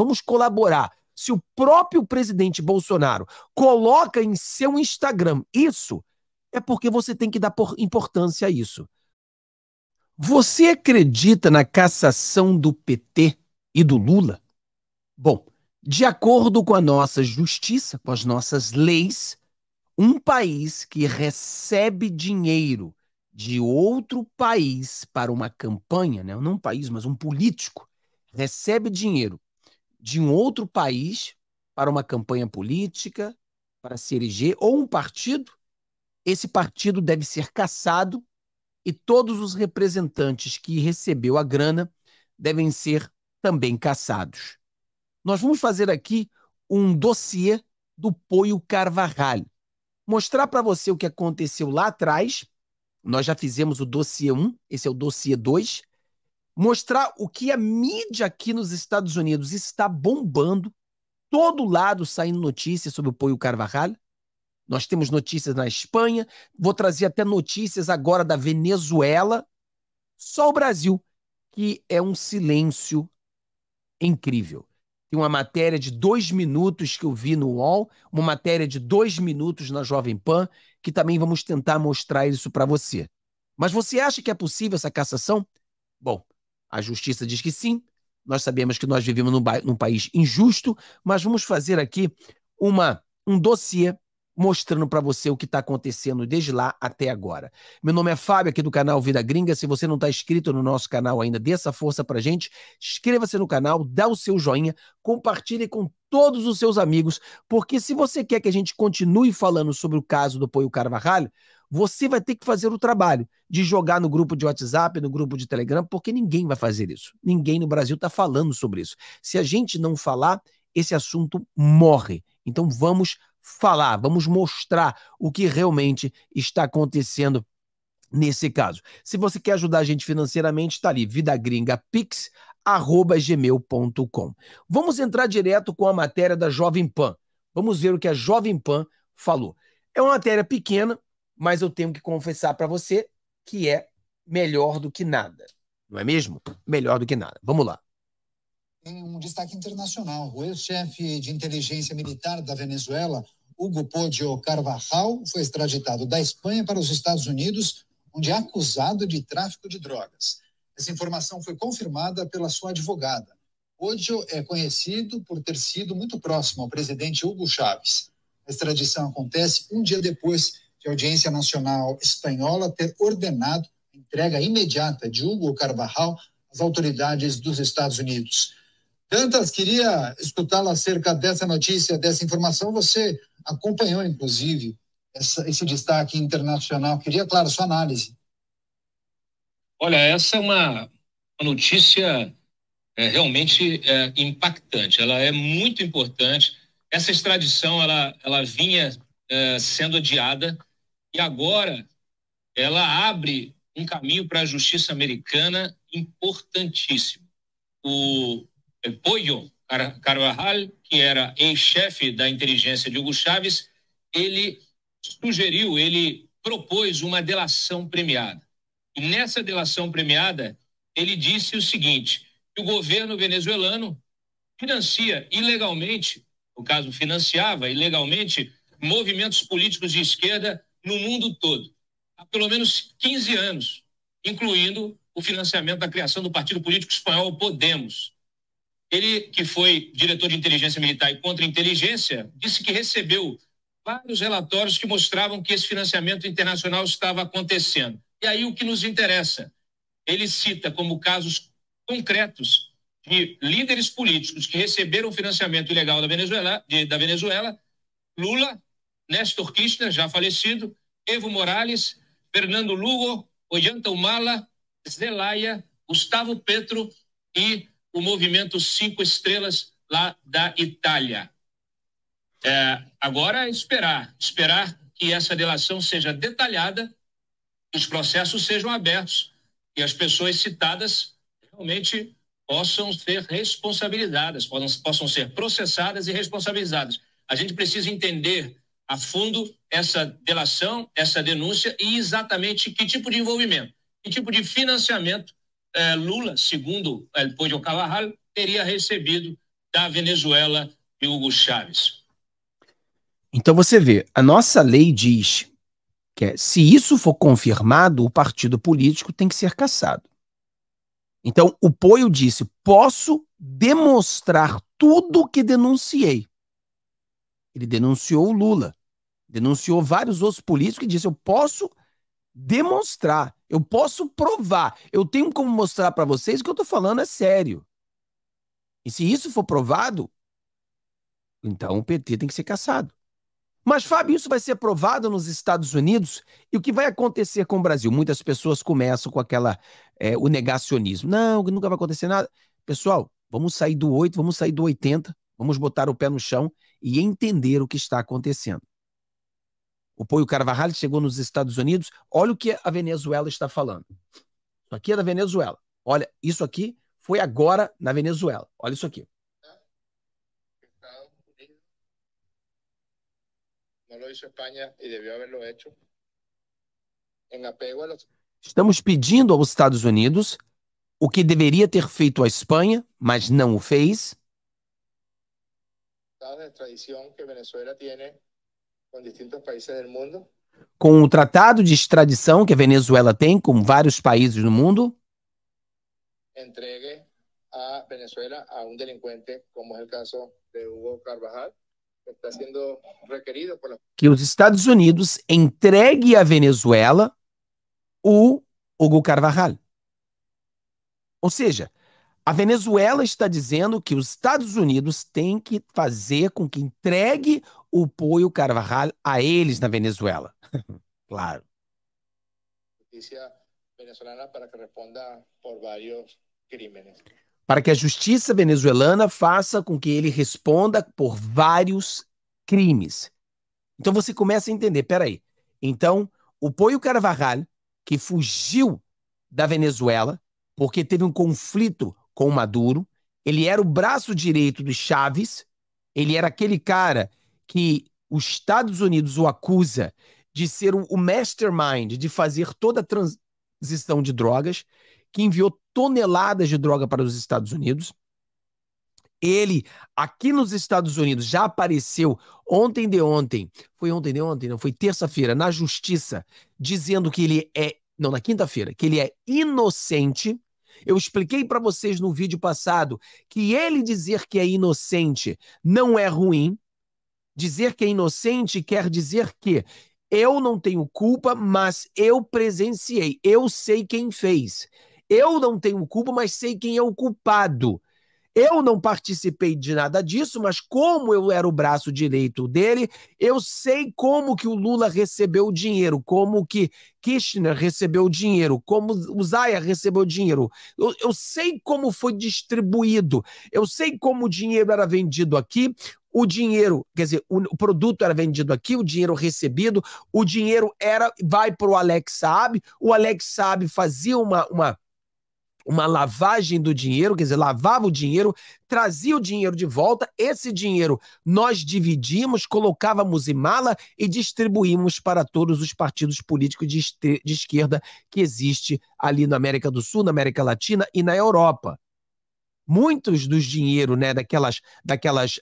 vamos colaborar. Se o próprio presidente Bolsonaro coloca em seu Instagram isso, é porque você tem que dar importância a isso. Você acredita na cassação do PT e do Lula? Bom, de acordo com a nossa justiça, com as nossas leis, um país que recebe dinheiro de outro país para uma campanha, né? não um país, mas um político, recebe dinheiro de um outro país para uma campanha política, para se eleger, ou um partido, esse partido deve ser cassado e todos os representantes que recebeu a grana devem ser também cassados. Nós vamos fazer aqui um dossiê do Poio Carvajal. Mostrar para você o que aconteceu lá atrás. Nós já fizemos o dossiê 1, esse é o dossiê 2 mostrar o que a mídia aqui nos Estados Unidos está bombando, todo lado saindo notícias sobre o Poio Carvajal. Nós temos notícias na Espanha, vou trazer até notícias agora da Venezuela. Só o Brasil, que é um silêncio incrível. Tem uma matéria de dois minutos que eu vi no UOL, uma matéria de dois minutos na Jovem Pan, que também vamos tentar mostrar isso para você. Mas você acha que é possível essa cassação? Bom, a justiça diz que sim. Nós sabemos que nós vivemos num, num país injusto, mas vamos fazer aqui uma, um dossiê mostrando para você o que está acontecendo desde lá até agora. Meu nome é Fábio, aqui do canal Vida Gringa. Se você não está inscrito no nosso canal ainda, dê essa força para gente. Inscreva-se no canal, dá o seu joinha, compartilhe com todos os seus amigos, porque se você quer que a gente continue falando sobre o caso do Poio Carvalho, você vai ter que fazer o trabalho de jogar no grupo de WhatsApp, no grupo de Telegram, porque ninguém vai fazer isso. Ninguém no Brasil está falando sobre isso. Se a gente não falar, esse assunto morre. Então vamos falar, vamos mostrar o que realmente está acontecendo nesse caso. Se você quer ajudar a gente financeiramente, está ali, vidagringapix.gmail.com. Vamos entrar direto com a matéria da Jovem Pan. Vamos ver o que a Jovem Pan falou. É uma matéria pequena, mas eu tenho que confessar para você que é melhor do que nada. Não é mesmo? Melhor do que nada. Vamos lá. Tem um destaque internacional. O ex-chefe de inteligência militar da Venezuela, Hugo Podio Carvajal, foi extraditado da Espanha para os Estados Unidos, onde é acusado de tráfico de drogas. Essa informação foi confirmada pela sua advogada. Podio é conhecido por ter sido muito próximo ao presidente Hugo Chávez. A extradição acontece um dia depois de audiência nacional espanhola ter ordenado a entrega imediata de Hugo Carvajal às autoridades dos Estados Unidos. Dantas, queria escutá-la acerca dessa notícia, dessa informação. Você acompanhou, inclusive, essa, esse destaque internacional. Queria, claro, sua análise. Olha, essa é uma, notícia é, realmente é, impactante. Ela é muito importante. Essa extradição ela, ela vinha é, sendo adiada e agora ela abre um caminho para a justiça americana importantíssimo. O é, Pollo Carvajal, que era ex-chefe da inteligência de Hugo Chávez, ele sugeriu, ele propôs uma delação premiada. E nessa delação premiada, ele disse o seguinte: que o governo venezuelano financia ilegalmente, no caso, financiava ilegalmente movimentos políticos de esquerda no mundo todo, há pelo menos 15 anos, incluindo o financiamento da criação do partido político espanhol Podemos. Ele, que foi diretor de inteligência militar e contra-inteligência, disse que recebeu vários relatórios que mostravam que esse financiamento internacional estava acontecendo. E aí o que nos interessa? Ele cita como casos concretos de líderes políticos que receberam financiamento ilegal da Venezuela, de, da Venezuela Lula, Néstor Kirchner, já falecido, Evo Morales, Fernando Lugo, Ollanta Humala, Zelaya, Gustavo Petro e o movimento Cinco Estrelas lá da Itália. É, agora esperar, esperar que essa delação seja detalhada, que os processos sejam abertos e as pessoas citadas realmente possam ser responsabilizadas, possam, possam ser processadas e responsabilizadas. A gente precisa entender a fundo essa delação, essa denúncia e exatamente que tipo de envolvimento, que tipo de financiamento eh, Lula, segundo El eh, Pollo Cavarral, teria recebido da Venezuela e Hugo Chávez. Então você vê, a nossa lei diz que é, se isso for confirmado, o partido político tem que ser cassado. Então o Poio disse: posso demonstrar tudo o que denunciei. Ele denunciou o Lula denunciou vários outros políticos que disse: eu posso demonstrar, eu posso provar, eu tenho como mostrar para vocês que eu estou falando é sério. E se isso for provado, então o PT tem que ser caçado. Mas, Fábio, isso vai ser provado nos Estados Unidos e o que vai acontecer com o Brasil? Muitas pessoas começam com aquela é, o negacionismo. Não, nunca vai acontecer nada. Pessoal, vamos sair do 8, vamos sair do 80, vamos botar o pé no chão e entender o que está acontecendo o Poio Carvajal chegou nos Estados Unidos, olha o que a Venezuela está falando. Isso aqui é da Venezuela. Olha, isso aqui foi agora na Venezuela. Olha isso aqui. Estamos pedindo aos Estados Unidos o que deveria ter feito a Espanha, mas não o fez. de tradição que Venezuela tem com distintos países do mundo. Com o tratado de extradição que a Venezuela tem com vários países no mundo. Entregue a Venezuela a um delinquente, como é o caso de Hugo Carvajal, que está sendo requerido por... Que os Estados Unidos entregue a Venezuela o Hugo Carvajal. Ou seja, a Venezuela está dizendo que os Estados Unidos têm que fazer com que entregue o Poio Carvajal a eles na Venezuela. claro. Para que a justiça venezuelana faça com que ele responda por vários crimes. Então você começa a entender, peraí. Então, o Poio Carvajal, que fugiu da Venezuela porque teve um conflito com Maduro, ele era o braço direito do Chaves, ele era aquele cara que os Estados Unidos o acusa de ser o mastermind de fazer toda a transição de drogas, que enviou toneladas de droga para os Estados Unidos. Ele, aqui nos Estados Unidos, já apareceu ontem de ontem, foi ontem de ontem, não, foi terça-feira, na justiça, dizendo que ele é, não, na quinta-feira, que ele é inocente. Eu expliquei para vocês no vídeo passado que ele dizer que é inocente não é ruim, Dizer que é inocente quer dizer que eu não tenho culpa, mas eu presenciei, eu sei quem fez. Eu não tenho culpa, mas sei quem é o culpado. Eu não participei de nada disso, mas como eu era o braço direito dele, eu sei como que o Lula recebeu o dinheiro, como que Kirchner recebeu o dinheiro, como o Zaya recebeu o dinheiro. Eu, eu sei como foi distribuído, eu sei como o dinheiro era vendido aqui, o dinheiro, quer dizer, o produto era vendido aqui, o dinheiro recebido, o dinheiro era vai para o Alex Saab, o Alex Saab fazia uma, uma uma lavagem do dinheiro, quer dizer, lavava o dinheiro, trazia o dinheiro de volta. Esse dinheiro nós dividimos, colocávamos em mala e distribuímos para todos os partidos políticos de, de esquerda que existe ali na América do Sul, na América Latina e na Europa muitos dos dinheiro, né, daquelas, daquelas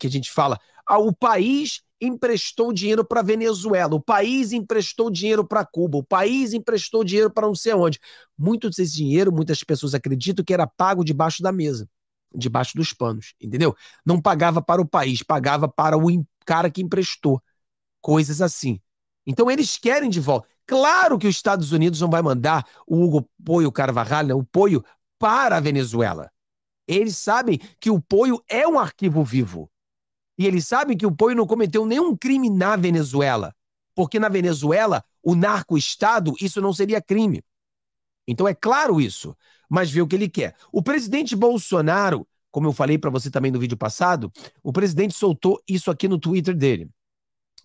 que a gente fala, ah, o país emprestou dinheiro para Venezuela, o país emprestou dinheiro para Cuba, o país emprestou dinheiro para não sei onde. Muito desse dinheiro, muitas pessoas acreditam que era pago debaixo da mesa, debaixo dos panos, entendeu? Não pagava para o país, pagava para o cara que emprestou. Coisas assim. Então eles querem de volta. Claro que os Estados Unidos não vai mandar o Hugo Poio Carvajal, né, o Poio, para a Venezuela. Eles sabem que o Poio é um arquivo vivo. E eles sabem que o Poio não cometeu nenhum crime na Venezuela. Porque na Venezuela, o narco-estado, isso não seria crime. Então é claro isso. Mas vê o que ele quer. O presidente Bolsonaro, como eu falei para você também no vídeo passado, o presidente soltou isso aqui no Twitter dele.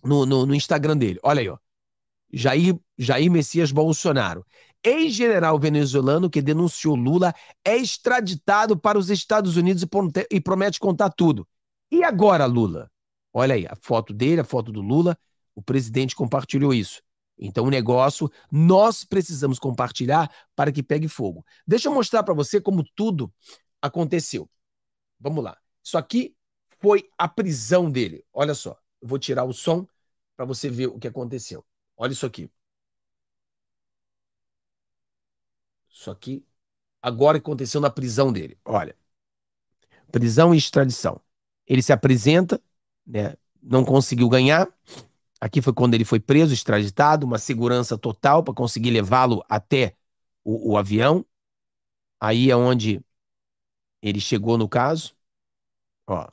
No, no, no Instagram dele. Olha aí, ó. Jair, Jair Messias Bolsonaro, ex-general venezuelano que denunciou Lula, é extraditado para os Estados Unidos e promete contar tudo. E agora, Lula? Olha aí, a foto dele, a foto do Lula, o presidente compartilhou isso. Então, o negócio nós precisamos compartilhar para que pegue fogo. Deixa eu mostrar para você como tudo aconteceu. Vamos lá. Isso aqui foi a prisão dele. Olha só, eu vou tirar o som para você ver o que aconteceu. Olha isso aqui. Isso aqui, agora que aconteceu na prisão dele. Olha, prisão e extradição. Ele se apresenta, né, não conseguiu ganhar. Aqui foi quando ele foi preso, extraditado, uma segurança total para conseguir levá-lo até o, o avião. Aí é onde ele chegou no caso. Ó,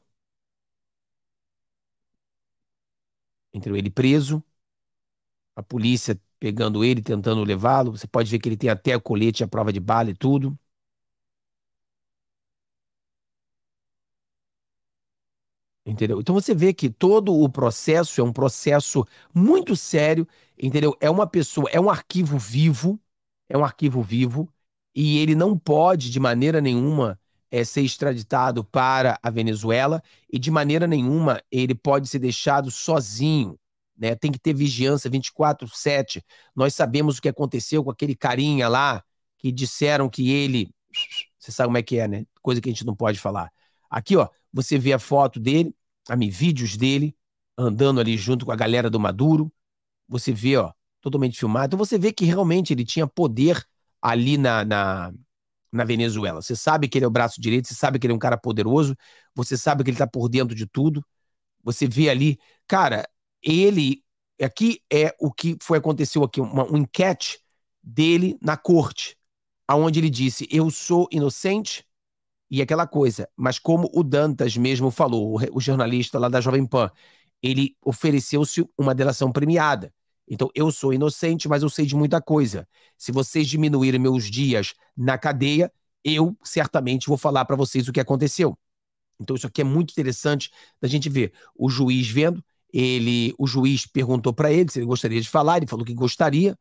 entrou ele preso, a polícia pegando ele, tentando levá-lo. Você pode ver que ele tem até o colete, a prova de bala e tudo. Entendeu? Então você vê que todo o processo é um processo muito sério, entendeu? É uma pessoa, é um arquivo vivo, é um arquivo vivo, e ele não pode, de maneira nenhuma, é, ser extraditado para a Venezuela, e de maneira nenhuma ele pode ser deixado sozinho né? Tem que ter vigilância 24/7. Nós sabemos o que aconteceu com aquele carinha lá que disseram que ele, você sabe como é que é, né? Coisa que a gente não pode falar. Aqui, ó, você vê a foto dele, a mim, vídeos dele andando ali junto com a galera do Maduro. Você vê, ó, totalmente filmado. Então você vê que realmente ele tinha poder ali na, na, na, Venezuela. Você sabe que ele é o braço direito, você sabe que ele é um cara poderoso, você sabe que ele tá por dentro de tudo. Você vê ali, cara, ele aqui é o que foi aconteceu aqui, uma, um enquete dele na corte, aonde ele disse: "Eu sou inocente". E aquela coisa, mas como o Dantas mesmo falou, o jornalista lá da Jovem Pan, ele ofereceu-se uma delação premiada. Então, eu sou inocente, mas eu sei de muita coisa. Se vocês diminuírem meus dias na cadeia, eu certamente vou falar para vocês o que aconteceu. Então, isso aqui é muito interessante da gente ver. O juiz vendo, ele, o juiz perguntou para ele se ele gostaria de falar, ele falou que gostaria,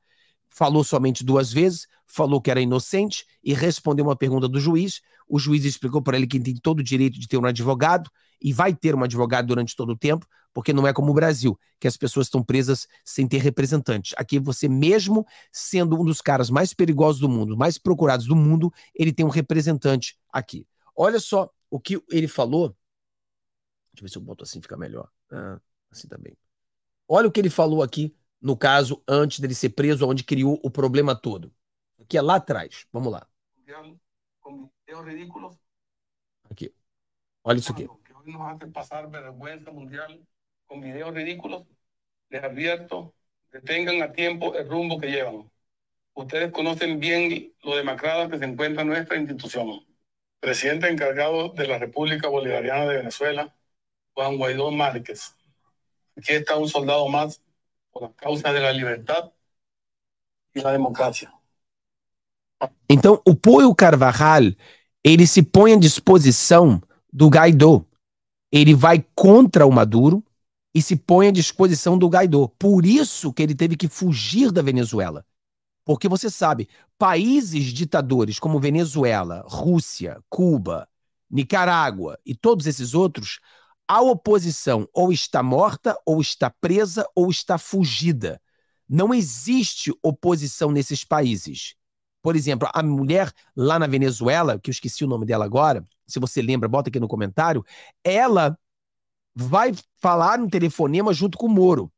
falou somente duas vezes, falou que era inocente e respondeu uma pergunta do juiz. O juiz explicou para ele que tem todo o direito de ter um advogado e vai ter um advogado durante todo o tempo, porque não é como o Brasil, que as pessoas estão presas sem ter representante. Aqui você mesmo sendo um dos caras mais perigosos do mundo, mais procurados do mundo, ele tem um representante aqui. Olha só o que ele falou. Deixa eu ver se eu boto assim, fica melhor. Ah assim também. Olha o que ele falou aqui, no caso, antes dele ser preso, onde criou o problema todo. Que é lá atrás. Vamos lá. Aqui. Olha isso aqui. passar vergonha mundial com vídeos ridículos. Detengan a tiempo el rumbo que llevan. Ustedes conocen bien lo demacrada que se encuentra nuestra institución. Presidente encargado de la República Bolivariana de Venezuela, Juan Guaidó Márquez. Aquí está un soldado más por la causa de la libertad e da democracia. Então, o Puyo Carvajal, ele se põe à disposição do Guaidó. Ele vai contra o Maduro e se põe à disposição do Guaidó. Por isso que ele teve que fugir da Venezuela. Porque você sabe, países ditadores como Venezuela, Rússia, Cuba, Nicarágua e todos esses outros a oposição ou está morta, ou está presa, ou está fugida. Não existe oposição nesses países. Por exemplo, a mulher lá na Venezuela, que eu esqueci o nome dela agora, se você lembra, bota aqui no comentário, ela vai falar no telefonema junto com o Moro.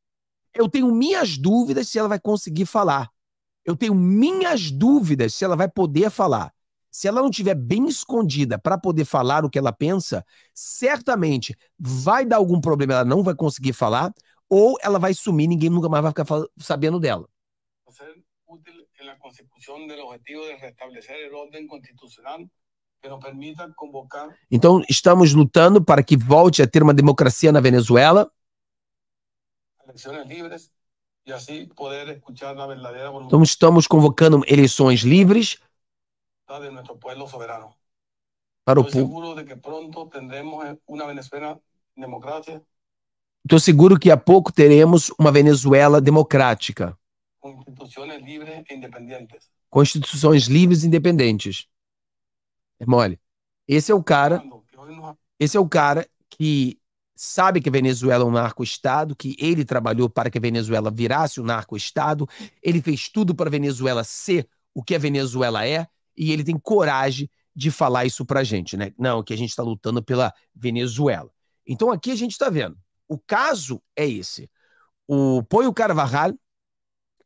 Eu tenho minhas dúvidas se ela vai conseguir falar. Eu tenho minhas dúvidas se ela vai poder falar se ela não tiver bem escondida para poder falar o que ela pensa, certamente vai dar algum problema, ela não vai conseguir falar, ou ela vai sumir, ninguém nunca mais vai ficar sabendo dela. objetivo de constitucional que nos permita convocar. Então, estamos lutando para que volte a ter uma democracia na Venezuela. poder Então, estamos convocando eleições livres de nuestro pueblo soberano. Para Estou povo. seguro de que pronto tendremos eh, uma Venezuela democrática. Estou seguro que a pouco teremos uma Venezuela democrática. Com instituições livres e independentes. Constituições livres e independentes. É mole. Esse é o cara. Esse é o cara que sabe que a Venezuela é um narco-estado, que ele trabalhou para que a Venezuela virasse um narco-estado, ele fez tudo para a Venezuela ser o que a Venezuela é, e ele tem coragem de falar isso pra gente, né? Não, que a gente está lutando pela Venezuela. Então aqui a gente está vendo. O caso é esse. O Poio Carvajal,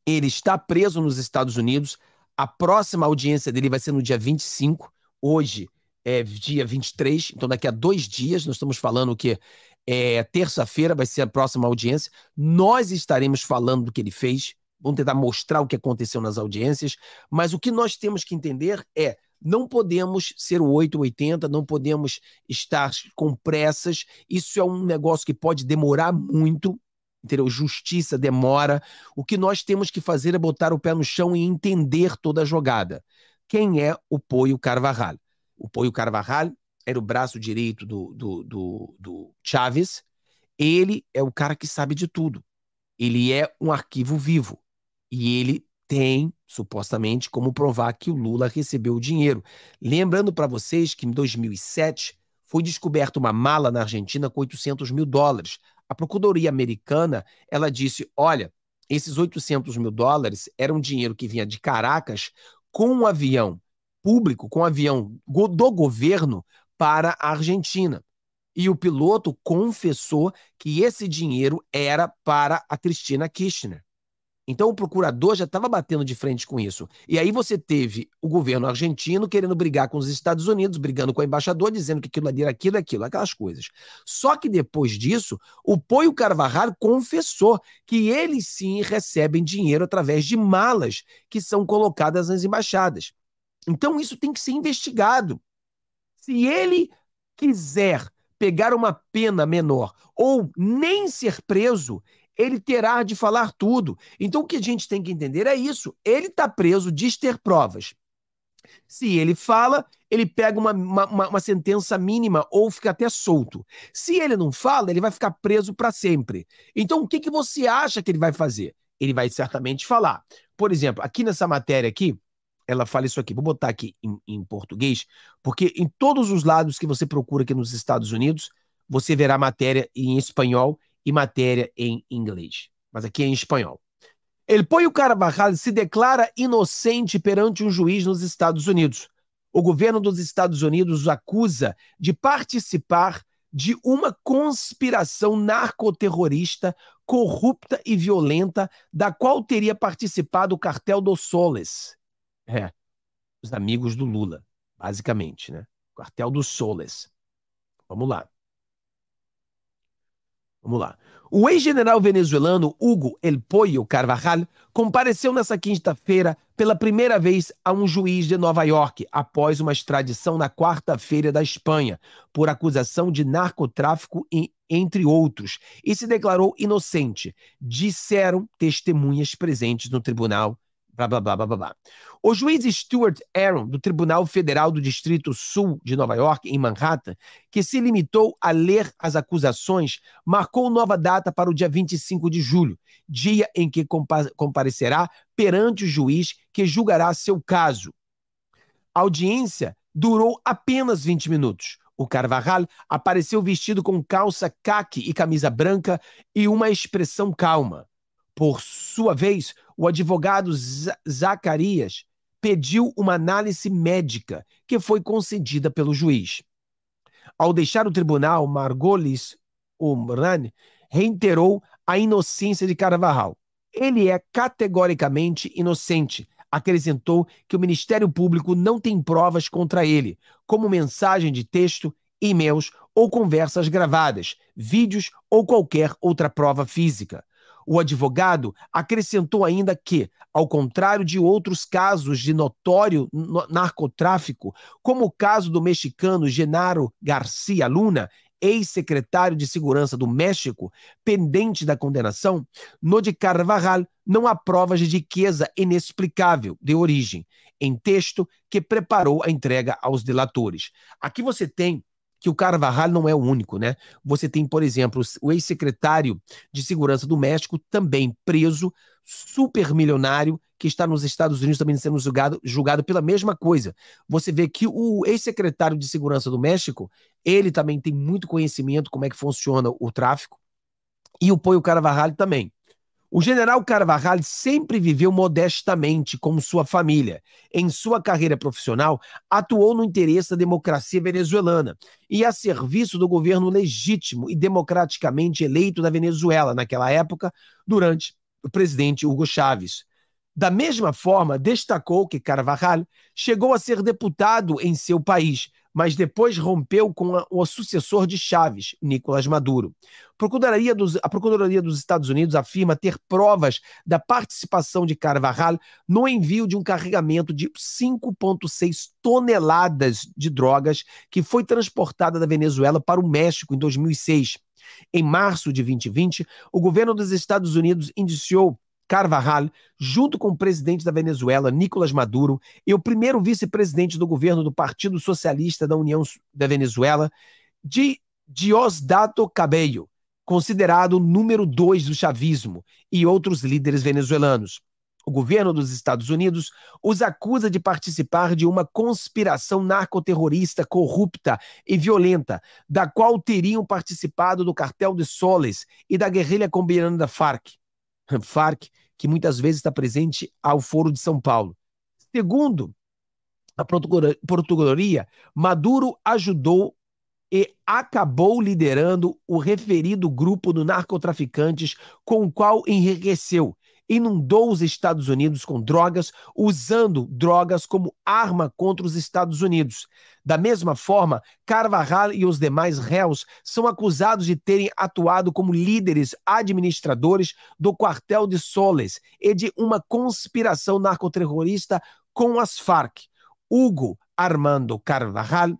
ele está preso nos Estados Unidos. A próxima audiência dele vai ser no dia 25. Hoje é dia 23, então daqui a dois dias, nós estamos falando que é terça-feira, vai ser a próxima audiência. Nós estaremos falando do que ele fez vamos tentar mostrar o que aconteceu nas audiências, mas o que nós temos que entender é não podemos ser o 880, não podemos estar com pressas. Isso é um negócio que pode demorar muito, entendeu? Justiça demora. O que nós temos que fazer é botar o pé no chão e entender toda a jogada. Quem é o Poio Carvajal? O Poio Carvajal era o braço direito do, do, do, do Chaves. Ele é o cara que sabe de tudo. Ele é um arquivo vivo. E ele tem, supostamente, como provar que o Lula recebeu o dinheiro. Lembrando para vocês que em 2007 foi descoberta uma mala na Argentina com 800 mil dólares. A Procuradoria Americana ela disse: olha, esses 800 mil dólares eram dinheiro que vinha de Caracas com um avião público, com um avião do governo para a Argentina. E o piloto confessou que esse dinheiro era para a Cristina Kirchner. Então o procurador já estava batendo de frente com isso. E aí você teve o governo argentino querendo brigar com os Estados Unidos, brigando com o embaixador, dizendo que aquilo ali era aquilo, aquilo, aquelas coisas. Só que depois disso, o Poio Carvajal confessou que eles sim recebem dinheiro através de malas que são colocadas nas embaixadas. Então isso tem que ser investigado. Se ele quiser pegar uma pena menor ou nem ser preso, ele terá de falar tudo. Então, o que a gente tem que entender é isso. Ele está preso, diz ter provas. Se ele fala, ele pega uma, uma, uma, sentença mínima ou fica até solto. Se ele não fala, ele vai ficar preso para sempre. Então, o que, que você acha que ele vai fazer? Ele vai certamente falar. Por exemplo, aqui nessa matéria aqui, ela fala isso aqui. Vou botar aqui em, em português, porque em todos os lados que você procura aqui nos Estados Unidos, você verá matéria em espanhol e matéria em inglês, mas aqui é em espanhol. El Pollo Carvajal se declara inocente perante um juiz nos Estados Unidos. O governo dos Estados Unidos o acusa de participar de uma conspiração narcoterrorista corrupta e violenta da qual teria participado o cartel dos Soles. É, os amigos do Lula, basicamente, né? cartel dos Soles. Vamos lá. Vamos lá. O ex-general venezuelano Hugo El Pollo Carvajal compareceu nesta quinta-feira pela primeira vez a um juiz de Nova York, após uma extradição na quarta-feira da Espanha, por acusação de narcotráfico e entre outros, e se declarou inocente, disseram testemunhas presentes no tribunal blá, blá, blá, blá, blá. O juiz Stuart Aaron, do Tribunal Federal do Distrito Sul de Nova York, em Manhattan, que se limitou a ler as acusações, marcou nova data para o dia 25 de julho, dia em que comparecerá perante o juiz que julgará seu caso. A audiência durou apenas 20 minutos. O Carvajal apareceu vestido com calça caque e camisa branca e uma expressão calma. Por sua vez, o advogado Zacarias pediu uma análise médica que foi concedida pelo juiz. Ao deixar o tribunal, Margolis Umran reiterou a inocência de Carvajal. Ele é categoricamente inocente. Acrescentou que o Ministério Público não tem provas contra ele, como mensagem de texto, e-mails ou conversas gravadas, vídeos ou qualquer outra prova física. O advogado acrescentou ainda que, ao contrário de outros casos de notório narcotráfico, como o caso do mexicano Genaro Garcia Luna, ex-secretário de Segurança do México, pendente da condenação, no de Carvajal não há provas de riqueza inexplicável de origem, em texto que preparou a entrega aos delatores. Aqui você tem que o Carvajal não é o único, né? Você tem, por exemplo, o ex-secretário de Segurança do México, também preso, super milionário que está nos Estados Unidos também sendo julgado, julgado pela mesma coisa. Você vê que o ex-secretário de Segurança do México, ele também tem muito conhecimento como é que funciona o tráfico, e o Poio Carvajal também. O general Carvajal sempre viveu modestamente com sua família. Em sua carreira profissional, atuou no interesse da democracia venezuelana e a serviço do governo legítimo e democraticamente eleito da Venezuela naquela época, durante o presidente Hugo Chávez. Da mesma forma, destacou que Carvajal chegou a ser deputado em seu país, mas depois rompeu com o sucessor de Chaves, Nicolás Maduro. Procuradoria dos, a Procuradoria dos Estados Unidos afirma ter provas da participação de Carvajal no envio de um carregamento de 5,6 toneladas de drogas que foi transportada da Venezuela para o México em 2006. Em março de 2020, o governo dos Estados Unidos indiciou Carvajal, junto com o presidente da Venezuela, Nicolás Maduro, e é o primeiro vice-presidente do governo do Partido Socialista da União da Venezuela, de Diosdado Cabello, considerado o número dois do chavismo, e outros líderes venezuelanos. O governo dos Estados Unidos os acusa de participar de uma conspiração narcoterrorista corrupta e violenta, da qual teriam participado do cartel de Soles e da guerrilha combinada da Farc. FARC que muitas vezes está presente ao Foro de São Paulo. Segundo a Portugaloria, Maduro ajudou e acabou liderando o referido grupo de narcotraficantes com o qual enriqueceu, inundou os Estados Unidos com drogas, usando drogas como arma contra os Estados Unidos. Da mesma forma, Carvajal e os demais réus são acusados de terem atuado como líderes administradores do quartel de Soles e de uma conspiração narcoterrorista com as Farc. Hugo Armando Carvajal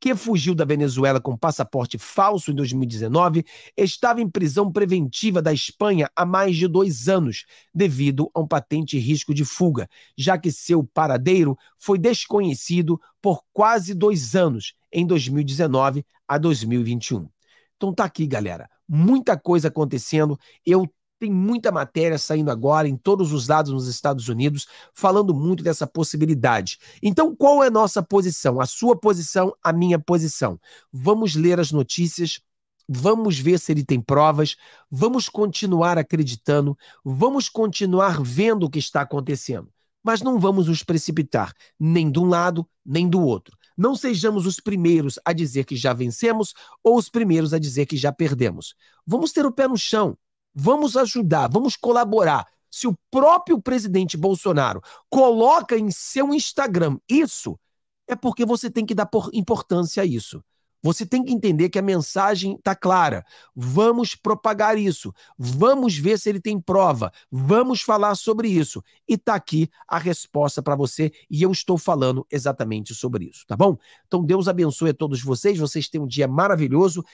que fugiu da Venezuela com passaporte falso em 2019, estava em prisão preventiva da Espanha há mais de dois anos, devido a um patente risco de fuga, já que seu paradeiro foi desconhecido por quase dois anos, em 2019 a 2021. Então tá aqui, galera. Muita coisa acontecendo. Eu tem muita matéria saindo agora em todos os lados nos Estados Unidos, falando muito dessa possibilidade. Então, qual é a nossa posição? A sua posição, a minha posição. Vamos ler as notícias, vamos ver se ele tem provas, vamos continuar acreditando, vamos continuar vendo o que está acontecendo. Mas não vamos nos precipitar, nem de um lado, nem do outro. Não sejamos os primeiros a dizer que já vencemos ou os primeiros a dizer que já perdemos. Vamos ter o pé no chão, Vamos ajudar, vamos colaborar. Se o próprio presidente Bolsonaro coloca em seu Instagram isso, é porque você tem que dar importância a isso. Você tem que entender que a mensagem está clara. Vamos propagar isso. Vamos ver se ele tem prova. Vamos falar sobre isso. E está aqui a resposta para você. E eu estou falando exatamente sobre isso, tá bom? Então, Deus abençoe a todos vocês. Vocês têm um dia maravilhoso.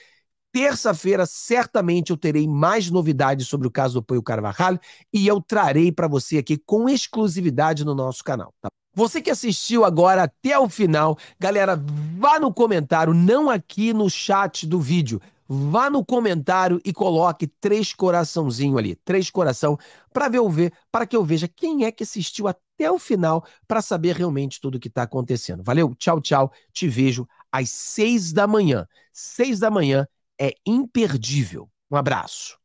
Terça-feira, certamente, eu terei mais novidades sobre o caso do Poio Carvajal e eu trarei para você aqui com exclusividade no nosso canal. Tá? Você que assistiu agora até o final, galera, vá no comentário, não aqui no chat do vídeo. Vá no comentário e coloque três coraçãozinho ali, três coração, para ver, ver para que eu veja quem é que assistiu até o final para saber realmente tudo o que está acontecendo. Valeu, tchau, tchau. Te vejo às seis da manhã. Seis da manhã é imperdível. Um abraço.